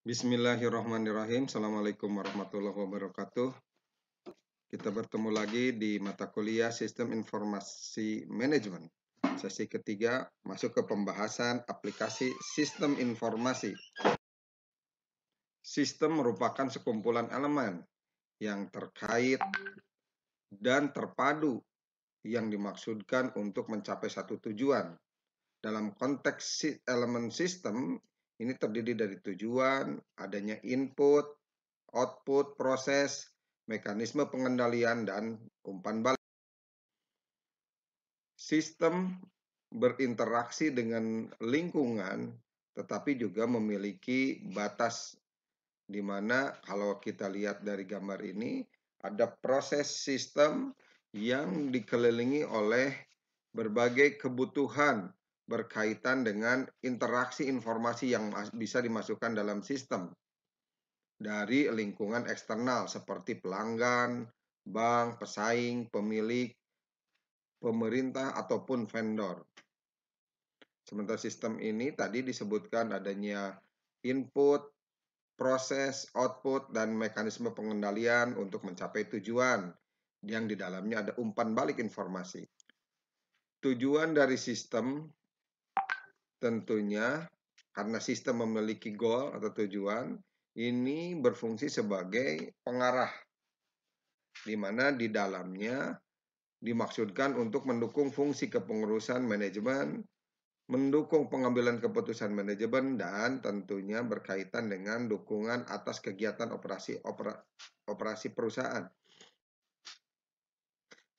Bismillahirrahmanirrahim. Assalamualaikum warahmatullahi wabarakatuh. Kita bertemu lagi di mata kuliah Sistem Informasi Manajemen. Sesi ketiga masuk ke pembahasan aplikasi Sistem Informasi. Sistem merupakan sekumpulan elemen yang terkait dan terpadu yang dimaksudkan untuk mencapai satu tujuan. Dalam konteks elemen sistem ini terdiri dari tujuan, adanya input, output, proses, mekanisme pengendalian, dan umpan balik. Sistem berinteraksi dengan lingkungan tetapi juga memiliki batas di mana kalau kita lihat dari gambar ini ada proses sistem yang dikelilingi oleh berbagai kebutuhan berkaitan dengan interaksi informasi yang bisa dimasukkan dalam sistem dari lingkungan eksternal seperti pelanggan, bank, pesaing, pemilik, pemerintah, ataupun vendor. Sementara sistem ini tadi disebutkan adanya input, proses, output, dan mekanisme pengendalian untuk mencapai tujuan yang di dalamnya ada umpan balik informasi. Tujuan dari sistem tentunya karena sistem memiliki goal atau tujuan, ini berfungsi sebagai pengarah, di mana di dalamnya dimaksudkan untuk mendukung fungsi kepengurusan manajemen, mendukung pengambilan keputusan manajemen, dan tentunya berkaitan dengan dukungan atas kegiatan operasi opera, operasi perusahaan.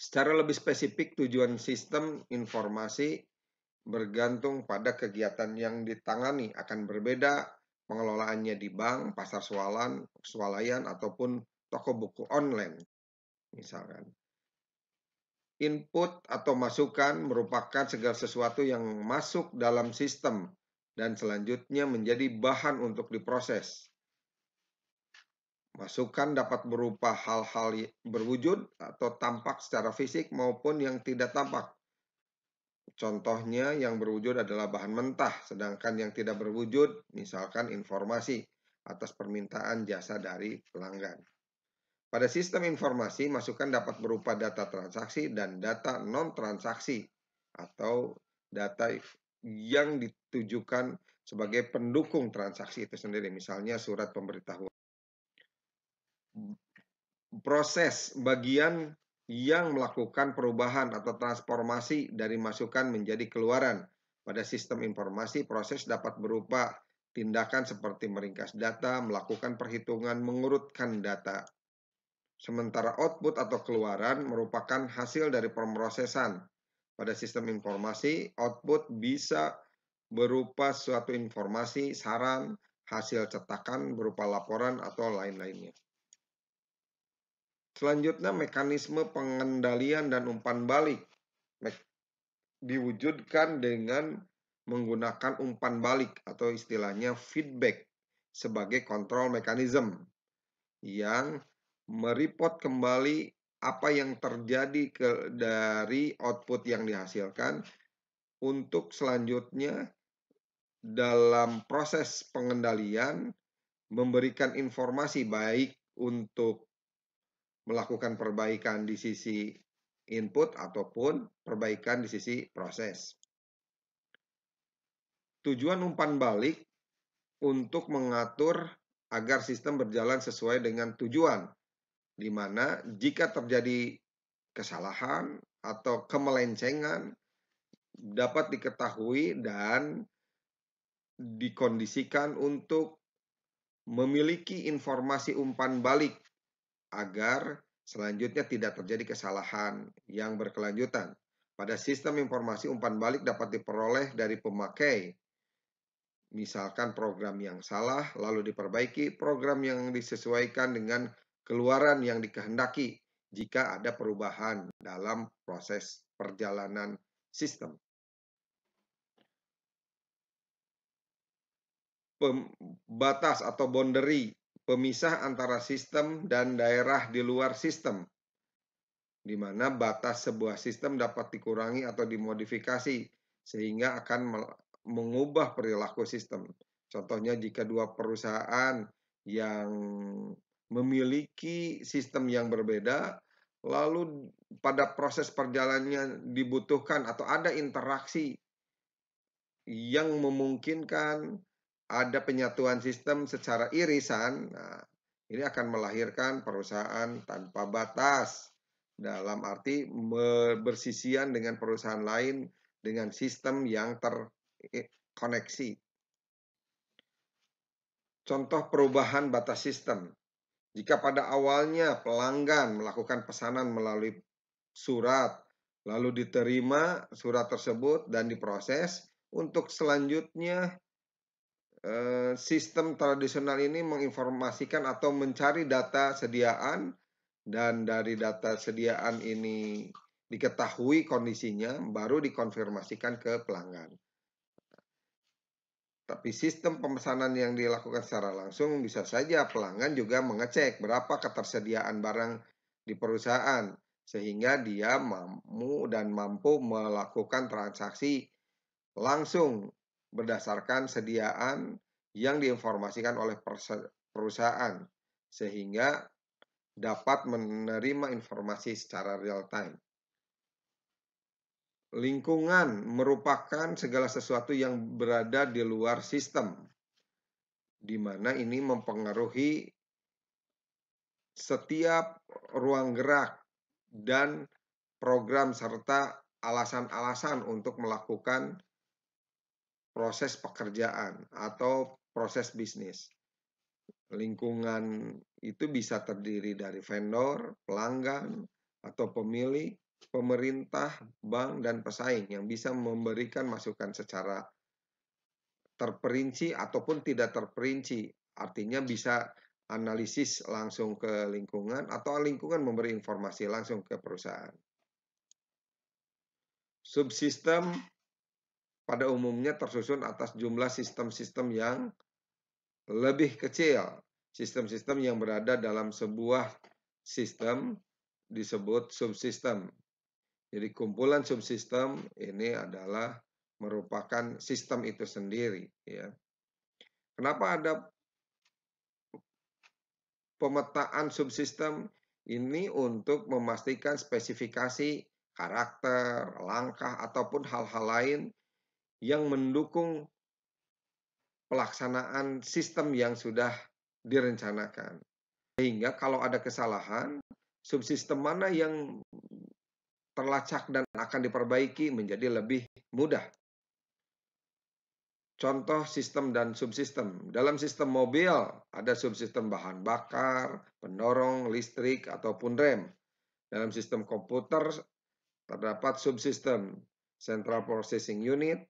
Secara lebih spesifik, tujuan sistem informasi bergantung pada kegiatan yang ditangani akan berbeda pengelolaannya di bank, pasar swalan, swalayan ataupun toko buku online misalkan. Input atau masukan merupakan segala sesuatu yang masuk dalam sistem dan selanjutnya menjadi bahan untuk diproses. Masukan dapat berupa hal-hal berwujud atau tampak secara fisik maupun yang tidak tampak Contohnya yang berwujud adalah bahan mentah, sedangkan yang tidak berwujud, misalkan informasi atas permintaan jasa dari pelanggan. Pada sistem informasi, masukan dapat berupa data transaksi dan data non-transaksi atau data yang ditujukan sebagai pendukung transaksi itu sendiri, misalnya surat pemberitahuan. Proses bagian yang melakukan perubahan atau transformasi dari masukan menjadi keluaran pada sistem informasi proses dapat berupa tindakan seperti meringkas data, melakukan perhitungan, mengurutkan data. Sementara output atau keluaran merupakan hasil dari pemrosesan. Pada sistem informasi, output bisa berupa suatu informasi, saran, hasil cetakan berupa laporan atau lain-lainnya. Selanjutnya mekanisme pengendalian dan umpan balik diwujudkan dengan menggunakan umpan balik atau istilahnya feedback sebagai kontrol mekanisme yang mereport kembali apa yang terjadi ke, dari output yang dihasilkan untuk selanjutnya dalam proses pengendalian memberikan informasi baik untuk melakukan perbaikan di sisi input ataupun perbaikan di sisi proses. Tujuan umpan balik untuk mengatur agar sistem berjalan sesuai dengan tujuan, di mana jika terjadi kesalahan atau kemelencengan dapat diketahui dan dikondisikan untuk memiliki informasi umpan balik agar selanjutnya tidak terjadi kesalahan yang berkelanjutan. Pada sistem informasi umpan balik dapat diperoleh dari pemakai. Misalkan program yang salah lalu diperbaiki, program yang disesuaikan dengan keluaran yang dikehendaki jika ada perubahan dalam proses perjalanan sistem. pembatas atau boundary pemisah antara sistem dan daerah di luar sistem, di mana batas sebuah sistem dapat dikurangi atau dimodifikasi sehingga akan mengubah perilaku sistem. Contohnya jika dua perusahaan yang memiliki sistem yang berbeda, lalu pada proses perjalanannya dibutuhkan atau ada interaksi yang memungkinkan ada penyatuan sistem secara irisan, nah, ini akan melahirkan perusahaan tanpa batas dalam arti bersisian dengan perusahaan lain dengan sistem yang terkoneksi. Contoh perubahan batas sistem. Jika pada awalnya pelanggan melakukan pesanan melalui surat, lalu diterima surat tersebut dan diproses, untuk selanjutnya Eh, sistem tradisional ini menginformasikan atau mencari data sediaan dan dari data sediaan ini diketahui kondisinya baru dikonfirmasikan ke pelanggan. Tapi sistem pemesanan yang dilakukan secara langsung bisa saja pelanggan juga mengecek berapa ketersediaan barang di perusahaan sehingga dia mampu dan mampu melakukan transaksi langsung berdasarkan sediaan yang diinformasikan oleh perusahaan sehingga dapat menerima informasi secara real time. Lingkungan merupakan segala sesuatu yang berada di luar sistem, di mana ini mempengaruhi setiap ruang gerak dan program serta alasan-alasan untuk melakukan proses pekerjaan atau proses bisnis. Lingkungan itu bisa terdiri dari vendor, pelanggan, atau pemilik, pemerintah, bank, dan pesaing yang bisa memberikan masukan secara terperinci ataupun tidak terperinci. Artinya bisa analisis langsung ke lingkungan atau lingkungan memberi informasi langsung ke perusahaan. Subsistem pada umumnya tersusun atas jumlah sistem-sistem yang lebih kecil. Sistem-sistem yang berada dalam sebuah sistem disebut subsistem. Jadi kumpulan subsistem ini adalah merupakan sistem itu sendiri. Ya. Kenapa ada pemetaan subsistem ini untuk memastikan spesifikasi karakter, langkah, ataupun hal-hal lain yang mendukung pelaksanaan sistem yang sudah direncanakan. Sehingga kalau ada kesalahan, subsistem mana yang terlacak dan akan diperbaiki menjadi lebih mudah. Contoh sistem dan subsistem. Dalam sistem mobil, ada subsistem bahan bakar, pendorong, listrik, ataupun rem. Dalam sistem komputer, terdapat subsistem Central Processing Unit,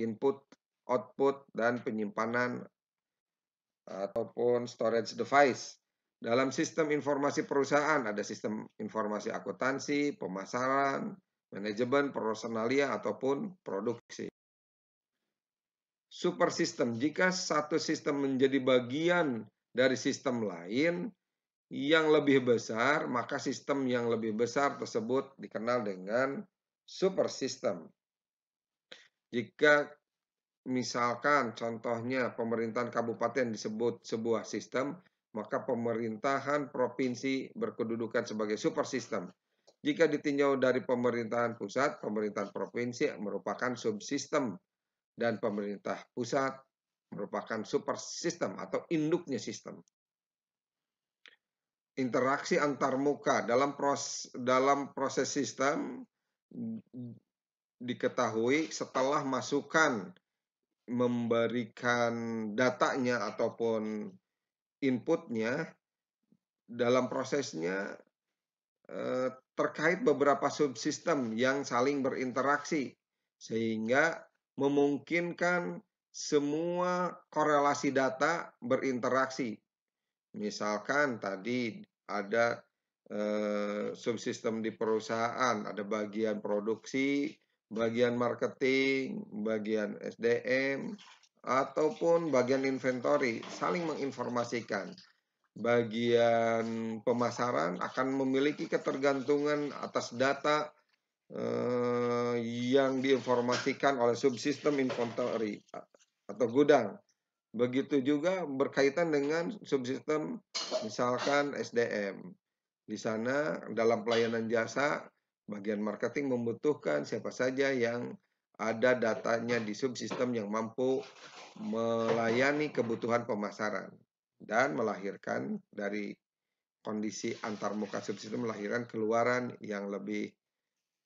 input, output, dan penyimpanan ataupun storage device. Dalam sistem informasi perusahaan ada sistem informasi akuntansi, pemasaran, manajemen, personalia, ataupun produksi. Super system, jika satu sistem menjadi bagian dari sistem lain yang lebih besar, maka sistem yang lebih besar tersebut dikenal dengan super system. Jika misalkan contohnya pemerintahan kabupaten disebut sebuah sistem, maka pemerintahan provinsi berkedudukan sebagai super sistem. Jika ditinjau dari pemerintahan pusat, pemerintahan provinsi merupakan subsistem dan pemerintah pusat merupakan super sistem atau induknya sistem. Interaksi antarmuka dalam proses dalam proses sistem diketahui setelah masukan memberikan datanya ataupun inputnya dalam prosesnya eh, terkait beberapa subsistem yang saling berinteraksi sehingga memungkinkan semua korelasi data berinteraksi. Misalkan tadi ada eh, subsistem di perusahaan, ada bagian produksi, bagian marketing, bagian SDM, ataupun bagian inventory saling menginformasikan. Bagian pemasaran akan memiliki ketergantungan atas data eh, yang diinformasikan oleh subsistem inventory atau gudang. Begitu juga berkaitan dengan subsistem misalkan SDM. Di sana dalam pelayanan jasa Bagian marketing membutuhkan siapa saja yang ada datanya di subsistem yang mampu melayani kebutuhan pemasaran dan melahirkan dari kondisi antarmuka subsistem melahirkan keluaran yang lebih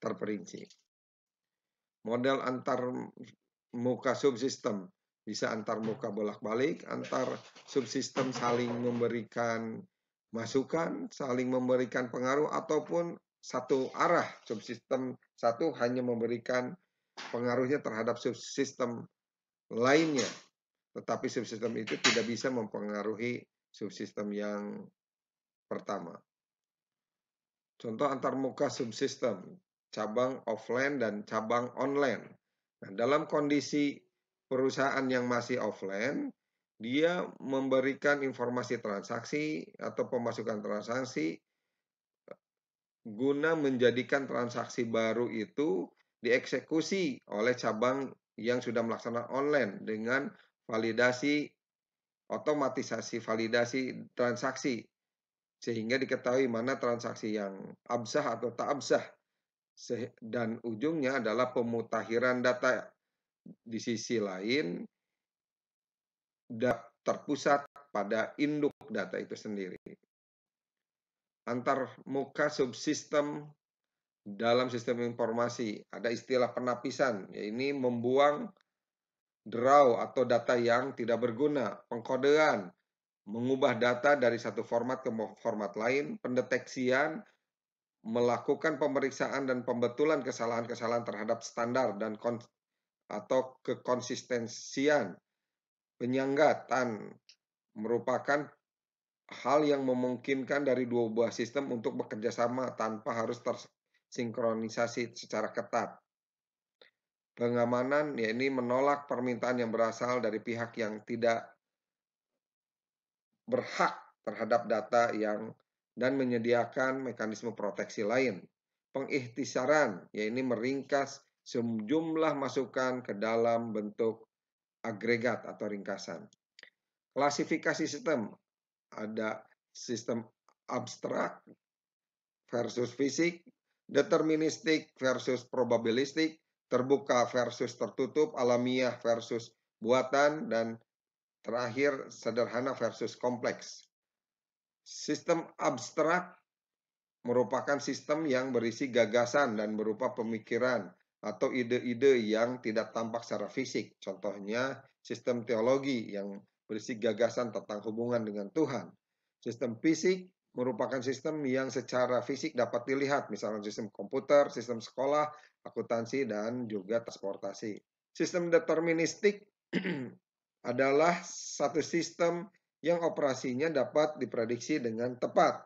terperinci. Model antar antarmuka subsistem bisa antar muka bolak-balik, antar subsistem saling memberikan masukan, saling memberikan pengaruh, ataupun satu arah subsistem satu hanya memberikan pengaruhnya terhadap subsistem lainnya tetapi subsistem itu tidak bisa mempengaruhi subsistem yang pertama contoh antarmuka subsistem cabang offline dan cabang online nah dalam kondisi perusahaan yang masih offline dia memberikan informasi transaksi atau pemasukan transaksi guna menjadikan transaksi baru itu dieksekusi oleh cabang yang sudah melaksanakan online dengan validasi otomatisasi validasi transaksi sehingga diketahui mana transaksi yang absah atau tak absah dan ujungnya adalah pemutakhiran data di sisi lain terpusat pada induk data itu sendiri antar muka subsistem dalam sistem informasi. Ada istilah penapisan, Ini membuang draw atau data yang tidak berguna, pengkodean, mengubah data dari satu format ke format lain, pendeteksian, melakukan pemeriksaan dan pembetulan kesalahan-kesalahan terhadap standar dan kon atau kekonsistensian. Penyanggatan merupakan hal yang memungkinkan dari dua buah sistem untuk bekerja sama tanpa harus tersinkronisasi secara ketat. Pengamanan ya ini menolak permintaan yang berasal dari pihak yang tidak berhak terhadap data yang dan menyediakan mekanisme proteksi lain. Pengikhtisaran ya ini meringkas sejumlah masukan ke dalam bentuk agregat atau ringkasan. Klasifikasi sistem ada sistem abstrak versus fisik, deterministik versus probabilistik, terbuka versus tertutup, alamiah versus buatan, dan terakhir sederhana versus kompleks. Sistem abstrak merupakan sistem yang berisi gagasan dan berupa pemikiran atau ide-ide yang tidak tampak secara fisik. Contohnya sistem teologi yang berisi gagasan tentang hubungan dengan Tuhan. Sistem fisik merupakan sistem yang secara fisik dapat dilihat, misalnya sistem komputer, sistem sekolah, akuntansi, dan juga transportasi. Sistem deterministik adalah satu sistem yang operasinya dapat diprediksi dengan tepat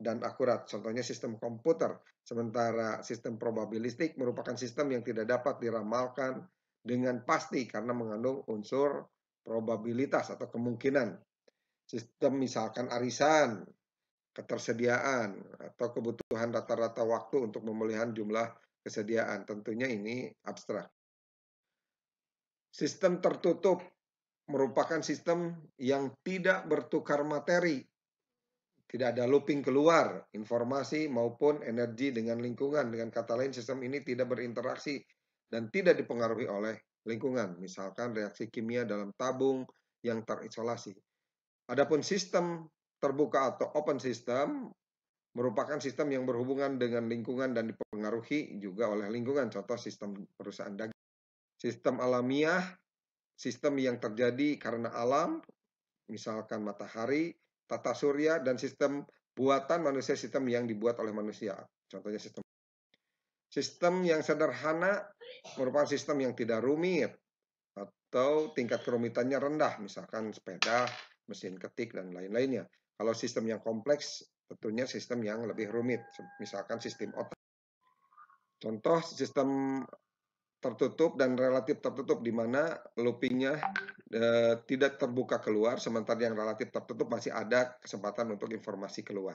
dan akurat. Contohnya sistem komputer, sementara sistem probabilistik merupakan sistem yang tidak dapat diramalkan dengan pasti karena mengandung unsur probabilitas atau kemungkinan. Sistem misalkan arisan, ketersediaan, atau kebutuhan rata-rata waktu untuk pemulihan jumlah kesediaan. Tentunya ini abstrak. Sistem tertutup merupakan sistem yang tidak bertukar materi. Tidak ada looping keluar informasi maupun energi dengan lingkungan. Dengan kata lain, sistem ini tidak berinteraksi dan tidak dipengaruhi oleh lingkungan, misalkan reaksi kimia dalam tabung yang terisolasi. Adapun sistem terbuka atau open system merupakan sistem yang berhubungan dengan lingkungan dan dipengaruhi juga oleh lingkungan, contoh sistem perusahaan dagang. Sistem alamiah, sistem yang terjadi karena alam, misalkan matahari, tata surya, dan sistem buatan manusia sistem yang dibuat oleh manusia. Contohnya sistem Sistem yang sederhana merupakan sistem yang tidak rumit atau tingkat kerumitannya rendah, misalkan sepeda, mesin ketik, dan lain-lainnya. Kalau sistem yang kompleks, tentunya sistem yang lebih rumit, misalkan sistem otak. Contoh sistem tertutup dan relatif tertutup di mana loopingnya e, tidak terbuka keluar sementara yang relatif tertutup masih ada kesempatan untuk informasi keluar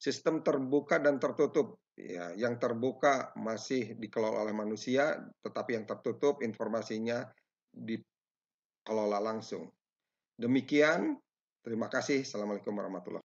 sistem terbuka dan tertutup. Ya, yang terbuka masih dikelola oleh manusia, tetapi yang tertutup informasinya dikelola langsung. Demikian, terima kasih. Assalamualaikum warahmatullahi